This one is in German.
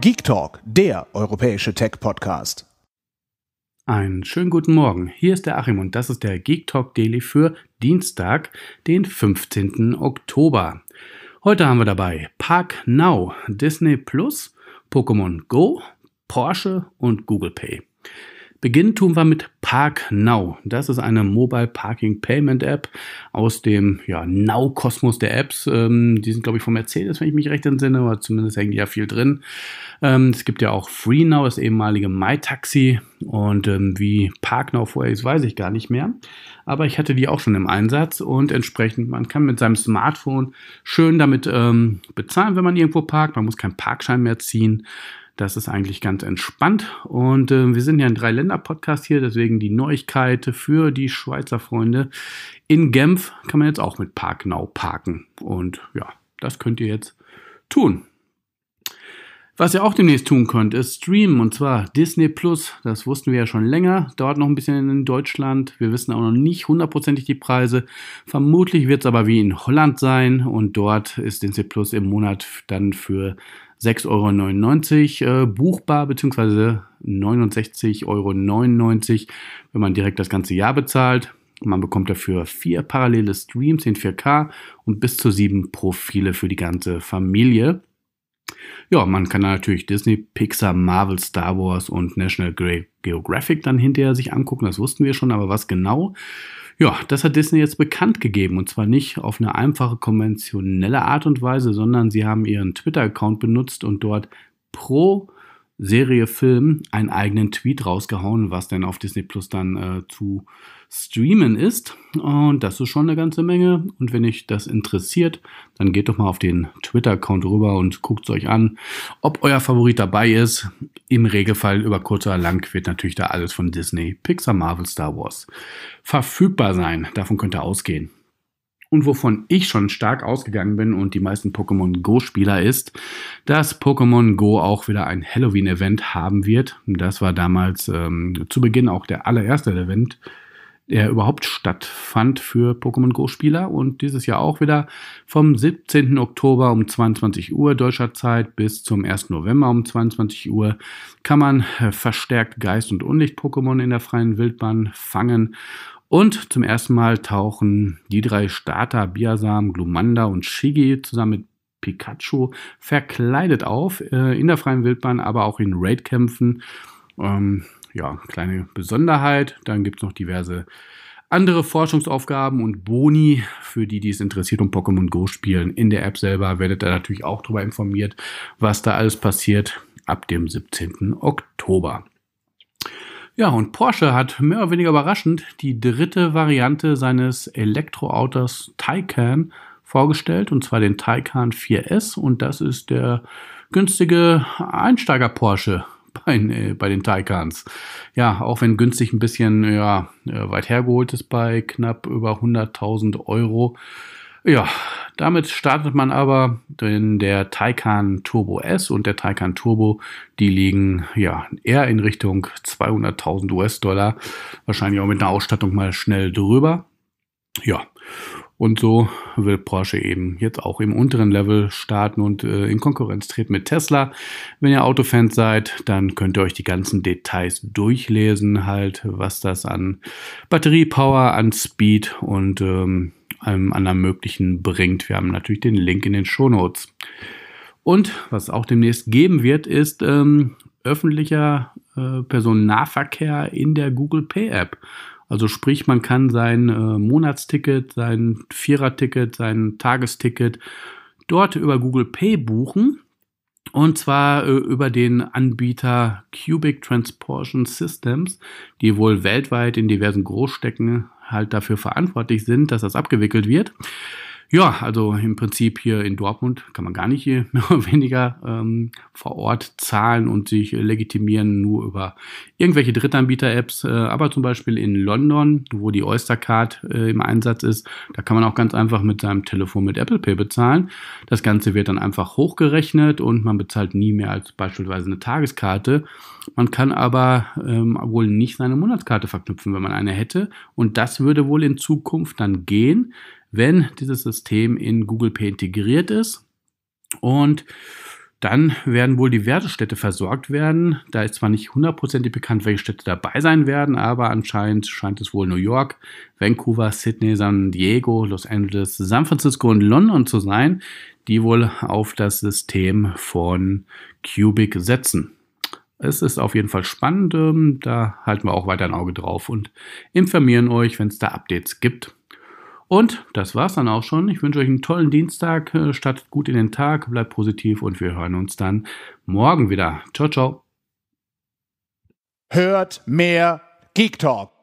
Geek Talk, der europäische Tech-Podcast. Einen schönen guten Morgen. Hier ist der Achim und das ist der Geek Talk Daily für Dienstag, den 15. Oktober. Heute haben wir dabei Park Now, Disney Plus, Pokémon Go, Porsche und Google Pay. Beginn tun wir mit ParkNow. Das ist eine Mobile Parking Payment App aus dem ja, Now-Kosmos der Apps. Ähm, die sind, glaube ich, von Mercedes, wenn ich mich recht entsinne, aber zumindest hängt ja viel drin. Ähm, es gibt ja auch FreeNow, das ehemalige MyTaxi. Und ähm, wie ParkNow vorher ist, weiß ich gar nicht mehr. Aber ich hatte die auch schon im Einsatz und entsprechend, man kann mit seinem Smartphone schön damit ähm, bezahlen, wenn man irgendwo parkt. Man muss keinen Parkschein mehr ziehen. Das ist eigentlich ganz entspannt. Und äh, wir sind ja ein Dreiländer-Podcast hier, deswegen die Neuigkeit für die Schweizer Freunde. In Genf kann man jetzt auch mit Parknau parken. Und ja, das könnt ihr jetzt tun. Was ihr auch demnächst tun könnt, ist streamen und zwar Disney Plus. Das wussten wir ja schon länger, dauert noch ein bisschen in Deutschland. Wir wissen auch noch nicht hundertprozentig die Preise. Vermutlich wird es aber wie in Holland sein und dort ist Disney Plus im Monat dann für 6,99 Euro äh, buchbar, beziehungsweise 69,99 Euro, wenn man direkt das ganze Jahr bezahlt. Man bekommt dafür vier parallele Streams in 4K und bis zu sieben Profile für die ganze Familie. Ja, man kann natürlich Disney, Pixar, Marvel, Star Wars und National Geographic dann hinterher sich angucken. Das wussten wir schon, aber was genau? Ja, das hat Disney jetzt bekannt gegeben und zwar nicht auf eine einfache konventionelle Art und Weise, sondern sie haben ihren Twitter-Account benutzt und dort pro Serie Film einen eigenen Tweet rausgehauen, was denn auf Disney Plus dann äh, zu streamen ist. Und das ist schon eine ganze Menge. Und wenn euch das interessiert, dann geht doch mal auf den Twitter-Account rüber und guckt es euch an, ob euer Favorit dabei ist. Im Regelfall über kurz oder lang wird natürlich da alles von Disney, Pixar, Marvel, Star Wars verfügbar sein. Davon könnt ihr ausgehen und wovon ich schon stark ausgegangen bin und die meisten Pokémon Go-Spieler ist, dass Pokémon Go auch wieder ein Halloween-Event haben wird. Das war damals ähm, zu Beginn auch der allererste Event, der überhaupt stattfand für Pokémon Go-Spieler und dieses Jahr auch wieder vom 17. Oktober um 22 Uhr deutscher Zeit bis zum 1. November um 22 Uhr kann man äh, verstärkt Geist- und Unlicht-Pokémon in der freien Wildbahn fangen und zum ersten Mal tauchen die drei Starter Biasam, Glumanda und Shigi zusammen mit Pikachu verkleidet auf äh, in der freien Wildbahn, aber auch in Raidkämpfen. Ähm, ja, kleine Besonderheit. Dann gibt es noch diverse andere Forschungsaufgaben und Boni für die, die es interessiert um Pokémon Go spielen. In der App selber werdet ihr natürlich auch darüber informiert, was da alles passiert ab dem 17. Oktober. Ja, und Porsche hat mehr oder weniger überraschend die dritte Variante seines Elektroautos Taycan vorgestellt, und zwar den Taycan 4S. Und das ist der günstige Einsteiger Porsche bei, äh, bei den Taycans. Ja, auch wenn günstig ein bisschen ja, äh, weit hergeholt ist bei knapp über 100.000 Euro ja, damit startet man aber in der Taycan Turbo S und der Taycan Turbo, die liegen ja eher in Richtung 200.000 US-Dollar, wahrscheinlich auch mit einer Ausstattung mal schnell drüber. Ja, und so will Porsche eben jetzt auch im unteren Level starten und äh, in Konkurrenz treten mit Tesla. Wenn ihr Autofans seid, dann könnt ihr euch die ganzen Details durchlesen, halt, was das an Batteriepower, an Speed und ähm, allem anderen Möglichen bringt. Wir haben natürlich den Link in den Shownotes. Und was auch demnächst geben wird, ist ähm, öffentlicher äh, Personennahverkehr in der Google Pay App. Also sprich, man kann sein äh, Monatsticket, sein Viererticket, sein Tagesticket dort über Google Pay buchen. Und zwar äh, über den Anbieter Cubic Transportion Systems, die wohl weltweit in diversen Großstädten, halt dafür verantwortlich sind, dass das abgewickelt wird. Ja, also im Prinzip hier in Dortmund kann man gar nicht hier mehr oder weniger ähm, vor Ort zahlen und sich legitimieren nur über irgendwelche Drittanbieter-Apps. Äh, aber zum Beispiel in London, wo die Oystercard äh, im Einsatz ist, da kann man auch ganz einfach mit seinem Telefon mit Apple Pay bezahlen. Das Ganze wird dann einfach hochgerechnet und man bezahlt nie mehr als beispielsweise eine Tageskarte. Man kann aber ähm, wohl nicht seine Monatskarte verknüpfen, wenn man eine hätte. Und das würde wohl in Zukunft dann gehen wenn dieses System in Google Pay integriert ist. Und dann werden wohl die Wertestädte versorgt werden. Da ist zwar nicht hundertprozentig bekannt, welche Städte dabei sein werden, aber anscheinend scheint es wohl New York, Vancouver, Sydney, San Diego, Los Angeles, San Francisco und London zu sein, die wohl auf das System von Cubic setzen. Es ist auf jeden Fall spannend, ähm, da halten wir auch weiter ein Auge drauf und informieren euch, wenn es da Updates gibt. Und das war's dann auch schon. Ich wünsche euch einen tollen Dienstag. Äh, startet gut in den Tag, bleibt positiv und wir hören uns dann morgen wieder. Ciao, ciao. Hört mehr Geek Talk.